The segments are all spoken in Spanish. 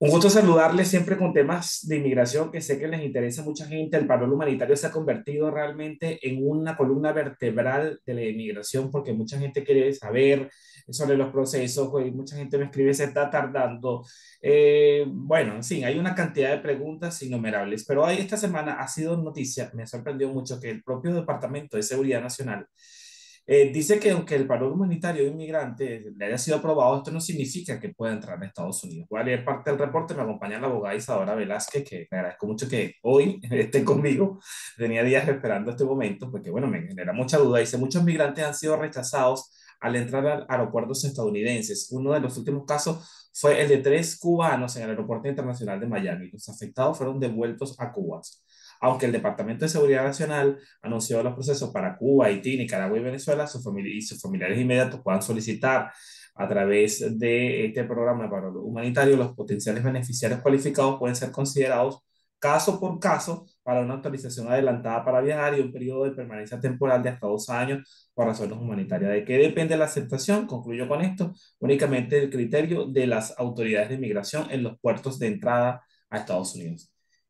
Un gusto saludarles siempre con temas de inmigración que sé que les interesa a mucha gente. El valor humanitario se ha convertido realmente en una columna vertebral de la inmigración porque mucha gente quiere saber sobre los procesos, mucha gente me escribe, se está tardando. Eh, bueno, en fin, hay una cantidad de preguntas innumerables, pero hoy esta semana ha sido noticia, me sorprendió mucho que el propio Departamento de Seguridad Nacional eh, dice que aunque el valor humanitario de inmigrantes le haya sido aprobado, esto no significa que pueda entrar a Estados Unidos. Voy a leer parte del reporte, me acompaña la abogada Isadora Velázquez, que me agradezco mucho que hoy esté conmigo. Tenía días esperando este momento, porque bueno, me genera mucha duda. Dice, muchos migrantes han sido rechazados al entrar a aeropuertos estadounidenses. Uno de los últimos casos fue el de tres cubanos en el Aeropuerto Internacional de Miami. Los afectados fueron devueltos a Cuba. Aunque el Departamento de Seguridad Nacional anunció los procesos para Cuba, Haití, Nicaragua y Venezuela, sus y sus familiares inmediatos puedan solicitar a través de este programa para lo humanitario, los potenciales beneficiarios cualificados pueden ser considerados caso por caso para una autorización adelantada para viajar y un periodo de permanencia temporal de hasta dos años por razones humanitarias. ¿De qué depende la aceptación? Concluyo con esto, únicamente el criterio de las autoridades de inmigración en los puertos de entrada a Estados Unidos.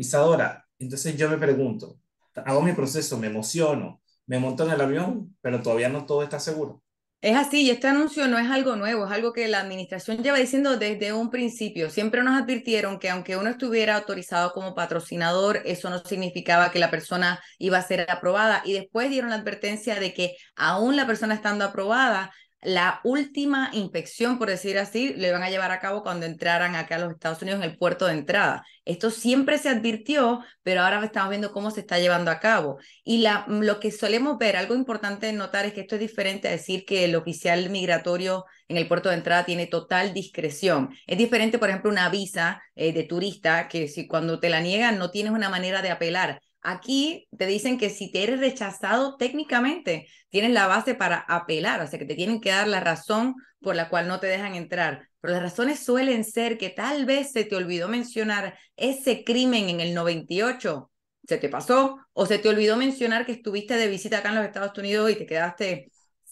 Isadora, entonces yo me pregunto, hago mi proceso, me emociono, me monto en el avión, pero todavía no todo está seguro. Es así, y este anuncio no es algo nuevo, es algo que la administración lleva diciendo desde un principio. Siempre nos advirtieron que aunque uno estuviera autorizado como patrocinador, eso no significaba que la persona iba a ser aprobada. Y después dieron la advertencia de que aún la persona estando aprobada, la última inspección, por decir así, le van a llevar a cabo cuando entraran acá a los Estados Unidos en el puerto de entrada. Esto siempre se advirtió, pero ahora estamos viendo cómo se está llevando a cabo. Y mm, lo que solemos ver, algo importante notar es que esto es diferente a decir que el oficial migratorio en el puerto de entrada tiene total discreción. Es diferente, por ejemplo, una visa eh, de turista, que si cuando te la niegan no tienes una manera de apelar Aquí te dicen que si te eres rechazado técnicamente, tienes la base para apelar, o sea que te tienen que dar la razón por la cual no te dejan entrar. Pero las razones suelen ser que tal vez se te olvidó mencionar ese crimen en el 98, se te pasó, o se te olvidó mencionar que estuviste de visita acá en los Estados Unidos y te quedaste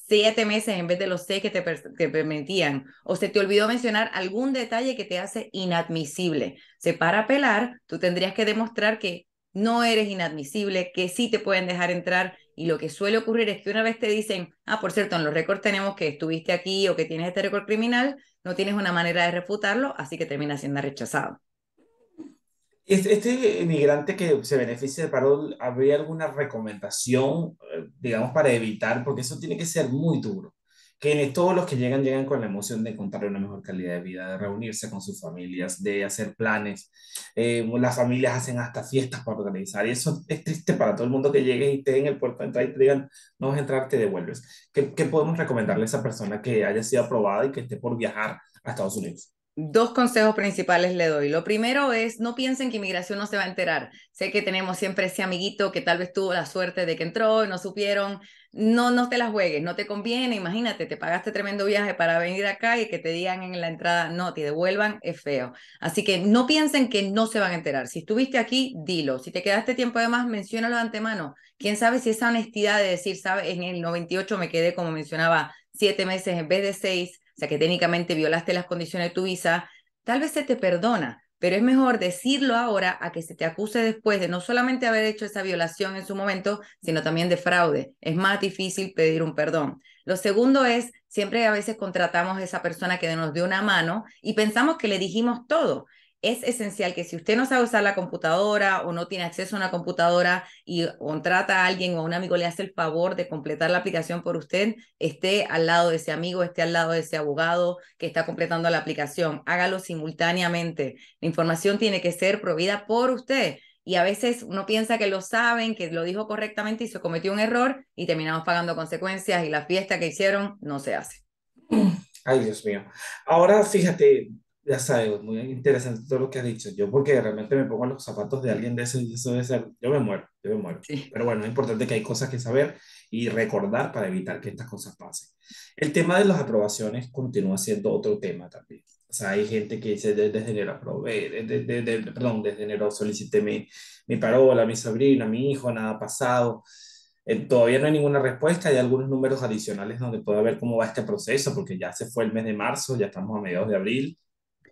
siete meses en vez de los seis que te, permitían, o se te olvidó mencionar algún detalle que te hace inadmisible. O se para apelar, tú tendrías que demostrar que no eres inadmisible, que sí te pueden dejar entrar. Y lo que suele ocurrir es que una vez te dicen, ah, por cierto, en los récords tenemos que estuviste aquí o que tienes este récord criminal, no tienes una manera de refutarlo, así que termina siendo rechazado. Este inmigrante que se beneficia de parol, ¿habría alguna recomendación, eh, digamos, para evitar? Porque eso tiene que ser muy duro todos los que llegan llegan con la emoción de encontrar una mejor calidad de vida, de reunirse con sus familias, de hacer planes. Eh, las familias hacen hasta fiestas para organizar y eso es triste para todo el mundo que llegue y esté en el puerto de y te digan, no vas a entrar, te devuelves. ¿Qué, ¿Qué podemos recomendarle a esa persona que haya sido aprobada y que esté por viajar a Estados Unidos? Dos consejos principales le doy. Lo primero es, no piensen que inmigración no se va a enterar. Sé que tenemos siempre ese amiguito que tal vez tuvo la suerte de que entró y no supieron. No, no te las juegues, no te conviene. Imagínate, te pagaste tremendo viaje para venir acá y que te digan en la entrada, no, te devuelvan, es feo. Así que no piensen que no se van a enterar. Si estuviste aquí, dilo. Si te quedaste tiempo de más, menciónalo de antemano. Quién sabe si esa honestidad de decir, sabe, en el 98 me quedé, como mencionaba, siete meses en vez de seis o sea que técnicamente violaste las condiciones de tu visa, tal vez se te perdona, pero es mejor decirlo ahora a que se te acuse después de no solamente haber hecho esa violación en su momento, sino también de fraude. Es más difícil pedir un perdón. Lo segundo es, siempre a veces contratamos a esa persona que nos dio una mano y pensamos que le dijimos todo es esencial que si usted no sabe usar la computadora o no tiene acceso a una computadora y contrata a alguien o a un amigo, le hace el favor de completar la aplicación por usted, esté al lado de ese amigo, esté al lado de ese abogado que está completando la aplicación. Hágalo simultáneamente. La información tiene que ser provida por usted. Y a veces uno piensa que lo saben, que lo dijo correctamente y se cometió un error y terminamos pagando consecuencias y la fiesta que hicieron no se hace. Ay, Dios mío. Ahora fíjate, ya sabes, muy interesante todo lo que has dicho. Yo porque realmente me pongo en los zapatos de alguien de ese y eso debe ser, yo me muero, yo me muero. Pero bueno, es importante que hay cosas que saber y recordar para evitar que estas cosas pasen. El tema de las aprobaciones continúa siendo otro tema también. O sea, hay gente que dice desde, enero aprobé, desde, perdón, desde enero solicité mi, mi parola, mi sobrina, mi hijo, nada pasado. todavía no hay ninguna respuesta, hay algunos números adicionales donde puedo ver cómo va este proceso, porque ya se fue el mes de marzo, ya estamos a mediados de abril,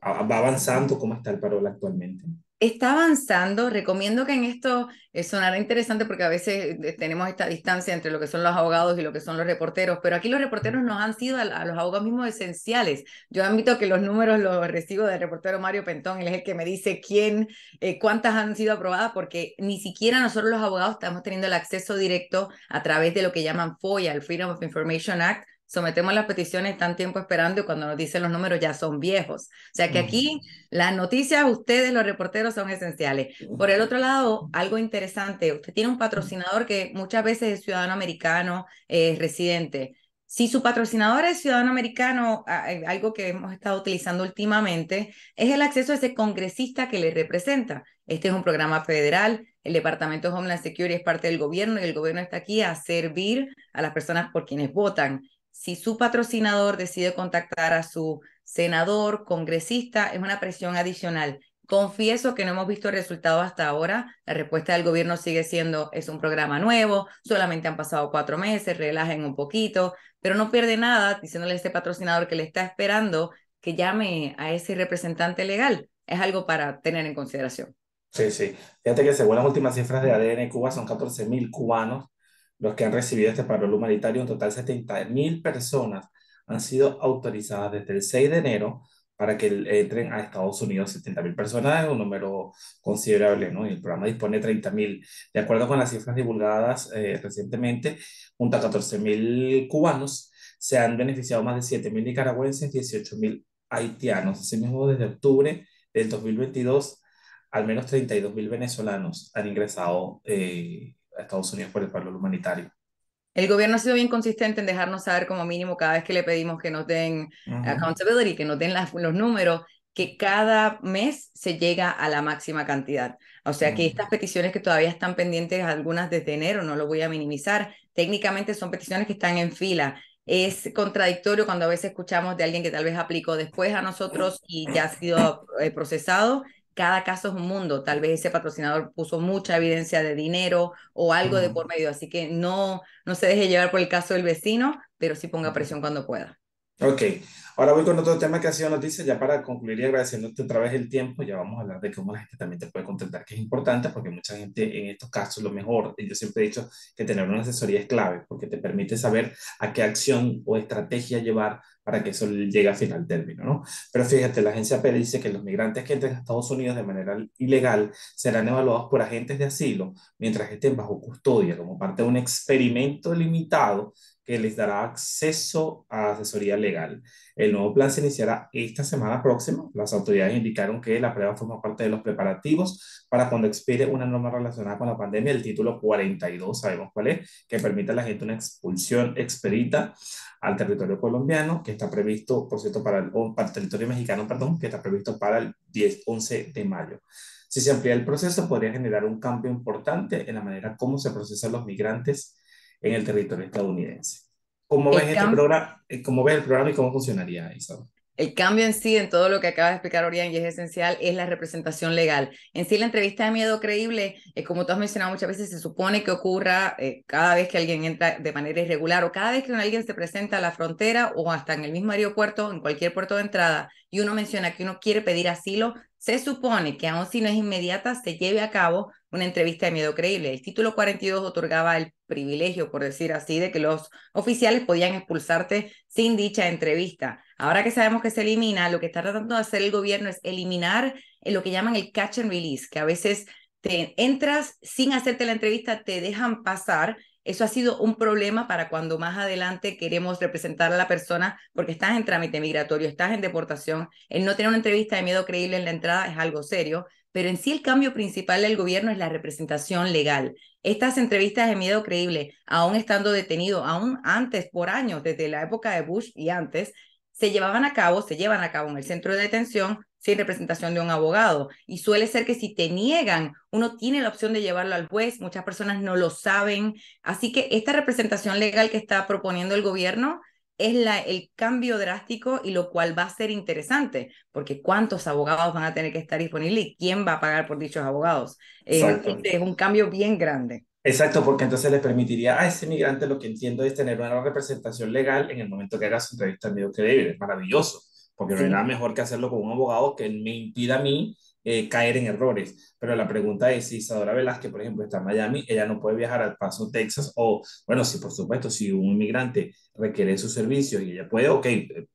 ¿Va avanzando? ¿Cómo está el parol actualmente? Está avanzando. Recomiendo que en esto eh, sonara interesante porque a veces eh, tenemos esta distancia entre lo que son los abogados y lo que son los reporteros, pero aquí los reporteros nos han sido a, los abogados mismos esenciales. Yo admito que los números los recibo del reportero Mario Pentón, él es el que me dice quién, eh, cuántas han sido aprobadas, porque ni siquiera nosotros los abogados estamos teniendo el acceso directo a través de lo que llaman FOIA, el Freedom of Information Act, sometemos las peticiones, están tiempo esperando y cuando nos dicen los números ya son viejos. O sea que aquí las noticias, ustedes los reporteros son esenciales. Por el otro lado, algo interesante, usted tiene un patrocinador que muchas veces es ciudadano americano, es eh, residente. Si su patrocinador es ciudadano americano, algo que hemos estado utilizando últimamente, es el acceso a ese congresista que le representa. Este es un programa federal, el Departamento de Homeland Security es parte del gobierno y el gobierno está aquí a servir a las personas por quienes votan. Si su patrocinador decide contactar a su senador, congresista, es una presión adicional. Confieso que no hemos visto resultados hasta ahora. La respuesta del gobierno sigue siendo, es un programa nuevo, solamente han pasado cuatro meses, relajen un poquito, pero no pierde nada diciéndole a ese patrocinador que le está esperando que llame a ese representante legal. Es algo para tener en consideración. Sí, sí. Fíjate que según las últimas cifras de ADN Cuba son 14.000 cubanos los que han recibido este paro humanitario, en total 70.000 personas han sido autorizadas desde el 6 de enero para que entren a Estados Unidos 70.000 personas, es un número considerable, ¿no? Y el programa dispone de 30.000. De acuerdo con las cifras divulgadas eh, recientemente, junto a 14.000 cubanos, se han beneficiado más de 7.000 nicaragüenses, 18.000 haitianos. Asimismo, desde octubre del 2022, al menos 32.000 venezolanos han ingresado eh, a Estados Unidos por el paro humanitario. El gobierno ha sido bien consistente en dejarnos saber como mínimo cada vez que le pedimos que nos den accountability, que nos den los números, que cada mes se llega a la máxima cantidad. O sea que estas peticiones que todavía están pendientes, algunas desde enero, no lo voy a minimizar, técnicamente son peticiones que están en fila. Es contradictorio cuando a veces escuchamos de alguien que tal vez aplicó después a nosotros y ya ha sido eh, procesado cada caso es un mundo. Tal vez ese patrocinador puso mucha evidencia de dinero o algo de por medio. Así que no, no se deje llevar por el caso del vecino, pero sí ponga presión cuando pueda. Ok, ahora voy con otro tema que ha sido noticia, ya para concluir y agradeciéndote otra vez el tiempo, ya vamos a hablar de cómo la gente también te puede contentar, que es importante porque mucha gente en estos casos lo mejor, y yo siempre he dicho que tener una asesoría es clave porque te permite saber a qué acción o estrategia llevar para que eso llegue a final término, ¿no? Pero fíjate, la agencia PERI dice que los migrantes que entren a Estados Unidos de manera ilegal serán evaluados por agentes de asilo mientras estén bajo custodia como parte de un experimento limitado que les dará acceso a asesoría legal. El nuevo plan se iniciará esta semana próxima. Las autoridades indicaron que la prueba forma parte de los preparativos para cuando expire una norma relacionada con la pandemia, el título 42, sabemos cuál es, que permite a la gente una expulsión expedita al territorio colombiano, que está previsto, por cierto, para el, para el territorio mexicano, perdón, que está previsto para el 10, 11 de mayo. Si se amplía el proceso, podría generar un cambio importante en la manera como se procesan los migrantes en el territorio estadounidense. ¿Cómo ves, este programa, eh, ¿Cómo ves el programa y cómo funcionaría, Isabel? El cambio en sí, en todo lo que acaba de explicar Orián, y es esencial, es la representación legal. En sí, la entrevista de miedo creíble, eh, como tú has mencionado muchas veces, se supone que ocurra eh, cada vez que alguien entra de manera irregular o cada vez que alguien se presenta a la frontera o hasta en el mismo aeropuerto, en cualquier puerto de entrada, y uno menciona que uno quiere pedir asilo, se supone que aun si no es inmediata, se lleve a cabo una entrevista de miedo creíble. El título 42 otorgaba el privilegio, por decir así, de que los oficiales podían expulsarte sin dicha entrevista. Ahora que sabemos que se elimina, lo que está tratando de hacer el gobierno es eliminar eh, lo que llaman el catch and release, que a veces te entras sin hacerte la entrevista, te dejan pasar eso ha sido un problema para cuando más adelante queremos representar a la persona porque estás en trámite migratorio, estás en deportación. El no tener una entrevista de miedo creíble en la entrada es algo serio, pero en sí el cambio principal del gobierno es la representación legal. Estas entrevistas de miedo creíble, aún estando detenido, aún antes, por años, desde la época de Bush y antes, se llevaban a cabo, se llevan a cabo en el centro de detención sin representación de un abogado. Y suele ser que si te niegan, uno tiene la opción de llevarlo al juez, muchas personas no lo saben. Así que esta representación legal que está proponiendo el gobierno es la, el cambio drástico y lo cual va a ser interesante, porque cuántos abogados van a tener que estar disponibles y quién va a pagar por dichos abogados. Eh, es un cambio bien grande. Exacto, porque entonces le permitiría a ese migrante, lo que entiendo es tener una representación legal en el momento que haga su entrevista en medio que Es maravilloso, porque no hay mejor que hacerlo con un abogado que me impida a mí eh, caer en errores. Pero la pregunta es si Isadora Velázquez, por ejemplo, está en Miami, ella no puede viajar al Paso, Texas, o bueno, si por supuesto, si un inmigrante requiere su servicio y ella puede, ok,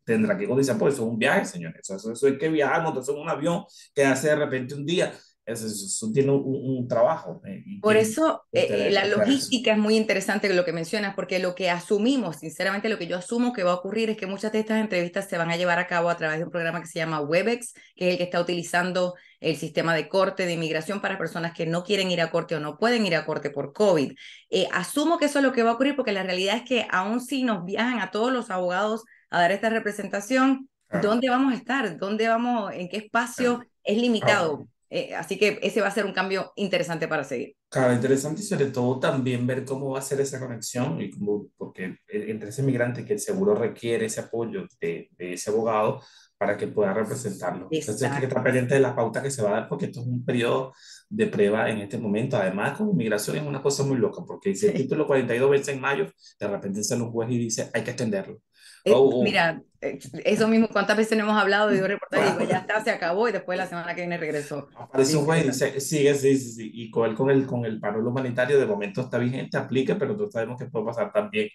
tendrá que cotizar Pues eso, es un viaje, señores, eso, es que viajamos, entonces es un avión que hace de repente un día, eso, tiene un, trabajo. Eh, por eso eh, eh, la logística es muy interesante lo que mencionas, porque lo que asumimos, sinceramente lo que yo asumo que va a ocurrir es que muchas de estas entrevistas se van a llevar a cabo a través de un programa que se llama WebEx, que es el que está utilizando el sistema de corte de inmigración para personas que no quieren ir a corte o no pueden ir a corte por COVID. asumo que eso es lo que va a ocurrir porque la realidad es que aún si nos viajan a todos los abogados a dar esta representación, ¿dónde vamos a estar? ¿Dónde vamos? ¿En qué espacio? Es limitado. Eh, así que ese va a ser un cambio interesante para seguir. Claro, interesante y sobre todo también ver cómo va a ser esa conexión y cómo, porque e-, entre ese migrante que el seguro requiere ese apoyo de, ese abogado para que pueda representarlo. Entonces hay que estar pendiente de la pauta que se va a dar porque esto es un periodo de prueba en este momento. Además, con inmigración es una cosa muy loca porque dice el título 42 veces en mayo, de repente se un juez y dice hay que extenderlo. Eh, oh, oh. Mira, eso mismo, ¿cuántas veces hemos hablado de un reportaje? Pues ya está, se acabó y después la semana que viene regresó. Aparece un sigue, sí, sí, sí. Y con el, con el, con el humanitario de momento está vigente, aplica, pero todos sabemos que puede pasar también.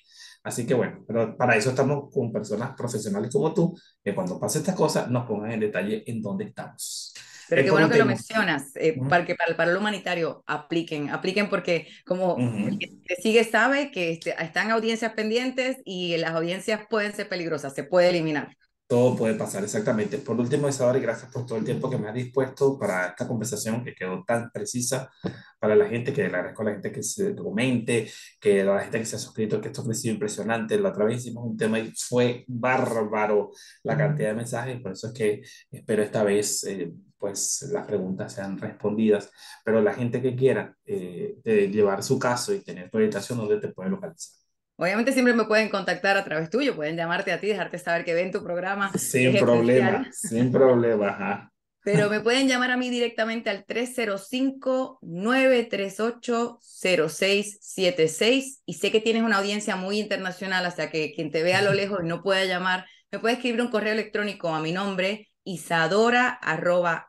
Así que bueno, pero para eso estamos con personas profesionales como tú, que cuando pase estas cosas nos pongan en detalle en dónde estamos. Pero qué bueno que lo mencionas, eh, para que para, para, lo humanitario apliquen, apliquen porque como el que sigue sabe que este, están audiencias pendientes y las audiencias pueden ser peligrosas, se puede eliminar. Todo puede pasar, exactamente. Por último, y gracias por todo el tiempo que me has dispuesto para esta conversación que quedó tan precisa para la gente, que agradezco a la gente que se comente, que a la gente que se ha suscrito, que esto ha sido impresionante. La otra vez hicimos un tema y fue bárbaro la cantidad de mensajes, por eso es que espero esta vez eh, pues las preguntas sean respondidas. Pero la gente que quiera eh, llevar su caso y tener tu orientación, ¿dónde te puede localizar? Obviamente siempre me pueden contactar a través tuyo, pueden llamarte a ti, dejarte saber que ven tu programa. Sin problema, sin problema, Pero me pueden llamar a mí directamente al 305-938-0676 y sé que tienes una audiencia muy internacional, sea que quien te vea a lo lejos y no pueda llamar, me puede escribir un correo electrónico a mi nombre, isadora arroba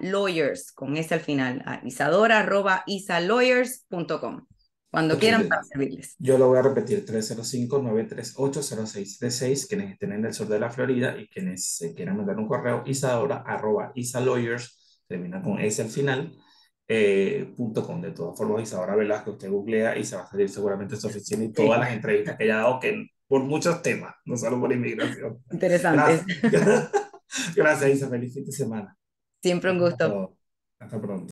Lawyers, con ese al final, isadora arroba com. Cuando quieran para servirles. Yo lo voy a repetir, 305-938-0636, quienes estén en el sur de la Florida y quienes quieran mandar un correo, isadora, arroba, termina con S al final, eh, punto com. De todas formas, Isadora Velasco, usted googlea y se va a salir seguramente su oficina y todas las entrevistas que ella ha dado, por muchos temas, no solo por inmigración. Interesante. Gracias, Isa, feliz fin de semana. Siempre un gusto. hasta pronto.